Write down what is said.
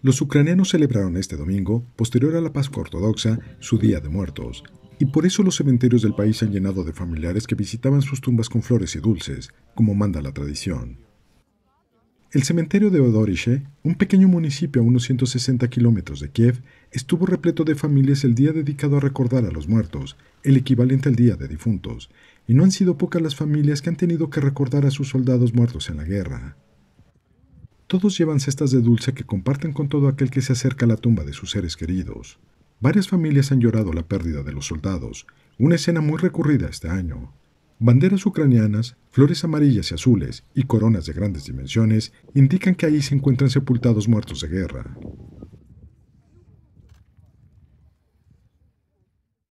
Los ucranianos celebraron este domingo, posterior a la Pascua Ortodoxa, su Día de Muertos, y por eso los cementerios del país se han llenado de familiares que visitaban sus tumbas con flores y dulces, como manda la tradición. El cementerio de Odoriche, un pequeño municipio a unos 160 kilómetros de Kiev, estuvo repleto de familias el día dedicado a recordar a los muertos, el equivalente al Día de Difuntos, y no han sido pocas las familias que han tenido que recordar a sus soldados muertos en la guerra. Todos llevan cestas de dulce que comparten con todo aquel que se acerca a la tumba de sus seres queridos. Varias familias han llorado la pérdida de los soldados, una escena muy recurrida este año. Banderas ucranianas, flores amarillas y azules y coronas de grandes dimensiones indican que ahí se encuentran sepultados muertos de guerra.